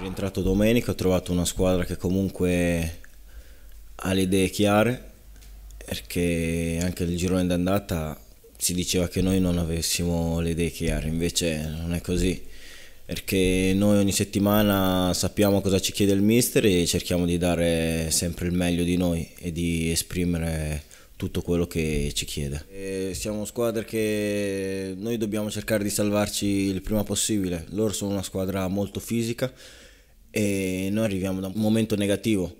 rientrato domenica, ho trovato una squadra che comunque ha le idee chiare, perché anche il girone d'andata si diceva che noi non avessimo le idee chiare, invece non è così, perché noi ogni settimana sappiamo cosa ci chiede il mister e cerchiamo di dare sempre il meglio di noi e di esprimere tutto quello che ci chiede. E siamo squadre che noi dobbiamo cercare di salvarci il prima possibile, loro sono una squadra molto fisica e noi arriviamo da un momento negativo.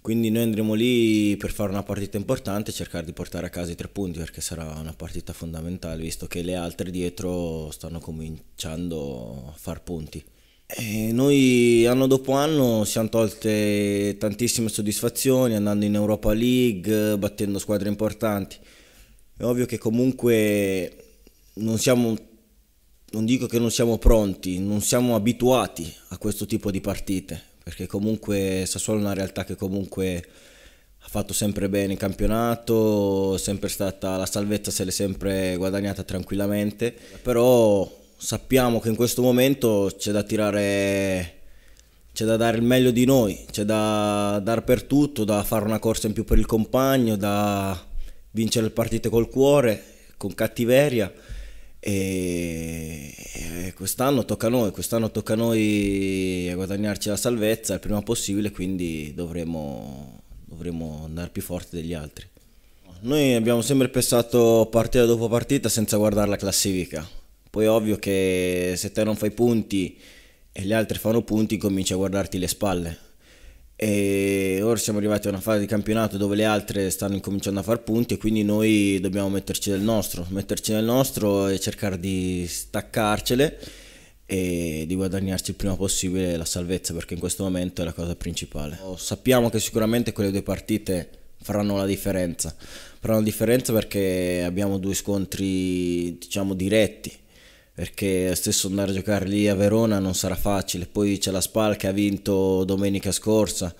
Quindi noi andremo lì per fare una partita importante e cercare di portare a casa i tre punti perché sarà una partita fondamentale visto che le altre dietro stanno cominciando a far punti. E noi anno dopo anno siamo tolte tantissime soddisfazioni andando in Europa League, battendo squadre importanti. È ovvio che comunque non siamo non dico che non siamo pronti, non siamo abituati a questo tipo di partite, perché comunque Sassuolo è una realtà che comunque ha fatto sempre bene in campionato, sempre stata la salvezza se l'è sempre guadagnata tranquillamente, però sappiamo che in questo momento c'è da tirare c'è da dare il meglio di noi, c'è da dar per tutto, da fare una corsa in più per il compagno, da vincere le partite col cuore, con cattiveria e quest'anno tocca a noi, quest'anno tocca a noi a guadagnarci la salvezza il prima possibile, quindi dovremo, dovremo andare più forti degli altri. Noi abbiamo sempre pensato partita dopo partita senza guardare la classifica, poi è ovvio che se te non fai punti e gli altri fanno punti cominci a guardarti le spalle e ora siamo arrivati a una fase di campionato dove le altre stanno incominciando a far punti e quindi noi dobbiamo metterci del nostro, metterci nel nostro e cercare di staccarcele e di guadagnarci il prima possibile la salvezza perché in questo momento è la cosa principale. Sappiamo che sicuramente quelle due partite faranno la differenza, faranno la differenza perché abbiamo due scontri diciamo diretti perché stesso andare a giocare lì a Verona non sarà facile. Poi c'è la Spal che ha vinto domenica scorsa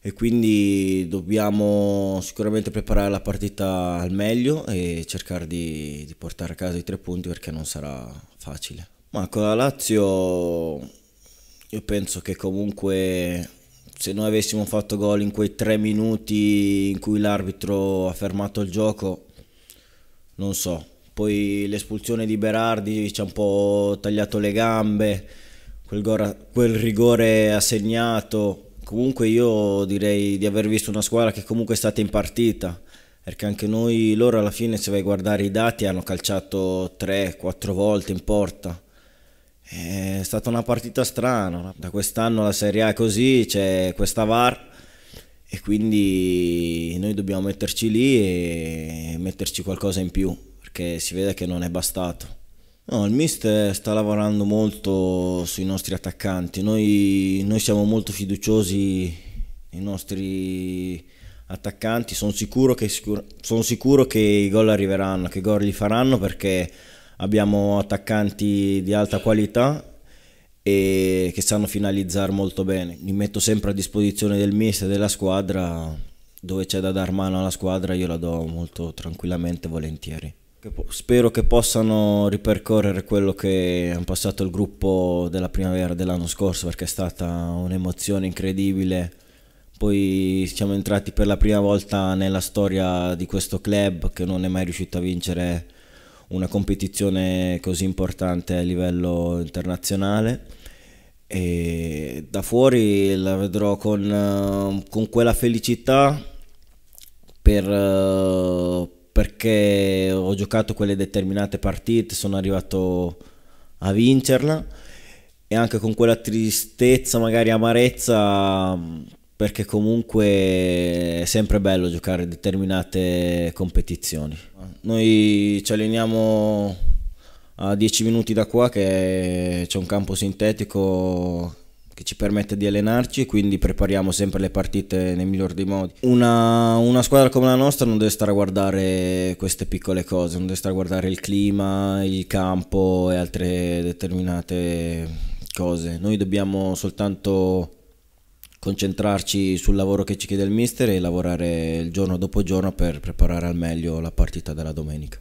e quindi dobbiamo sicuramente preparare la partita al meglio e cercare di, di portare a casa i tre punti perché non sarà facile. Ma con la Lazio io penso che comunque se noi avessimo fatto gol in quei tre minuti in cui l'arbitro ha fermato il gioco, non so, poi l'espulsione di Berardi ci ha un po' tagliato le gambe, quel, gora, quel rigore assegnato. Comunque io direi di aver visto una squadra che comunque è stata in partita, perché anche noi, loro alla fine se vai a guardare i dati hanno calciato 3-4 volte in porta. È stata una partita strana, da quest'anno la Serie A è così, c'è questa VAR e quindi noi dobbiamo metterci lì e metterci qualcosa in più perché si vede che non è bastato. No, il mister sta lavorando molto sui nostri attaccanti, noi, noi siamo molto fiduciosi nei nostri attaccanti, sono sicuro, che, sono sicuro che i gol arriveranno, che i gol li faranno perché abbiamo attaccanti di alta qualità e che sanno finalizzare molto bene. Mi metto sempre a disposizione del mister e della squadra, dove c'è da dar mano alla squadra io la do molto tranquillamente e volentieri. Che spero che possano ripercorrere quello che hanno passato il gruppo della primavera dell'anno scorso perché è stata un'emozione incredibile. Poi siamo entrati per la prima volta nella storia di questo club che non è mai riuscito a vincere una competizione così importante a livello internazionale. E da fuori la vedrò con, con quella felicità per perché ho giocato quelle determinate partite, sono arrivato a vincerla e anche con quella tristezza, magari amarezza, perché comunque è sempre bello giocare determinate competizioni. Noi ci alleniamo a 10 minuti da qua che c'è un campo sintetico che ci permette di allenarci, e quindi prepariamo sempre le partite nel miglior dei modi. Una, una, squadra come la nostra non deve stare a guardare queste piccole cose, non deve stare a guardare il clima, il campo e altre determinate cose. Noi dobbiamo soltanto concentrarci sul lavoro che ci chiede il mister e lavorare il giorno dopo giorno per preparare al meglio la partita della domenica.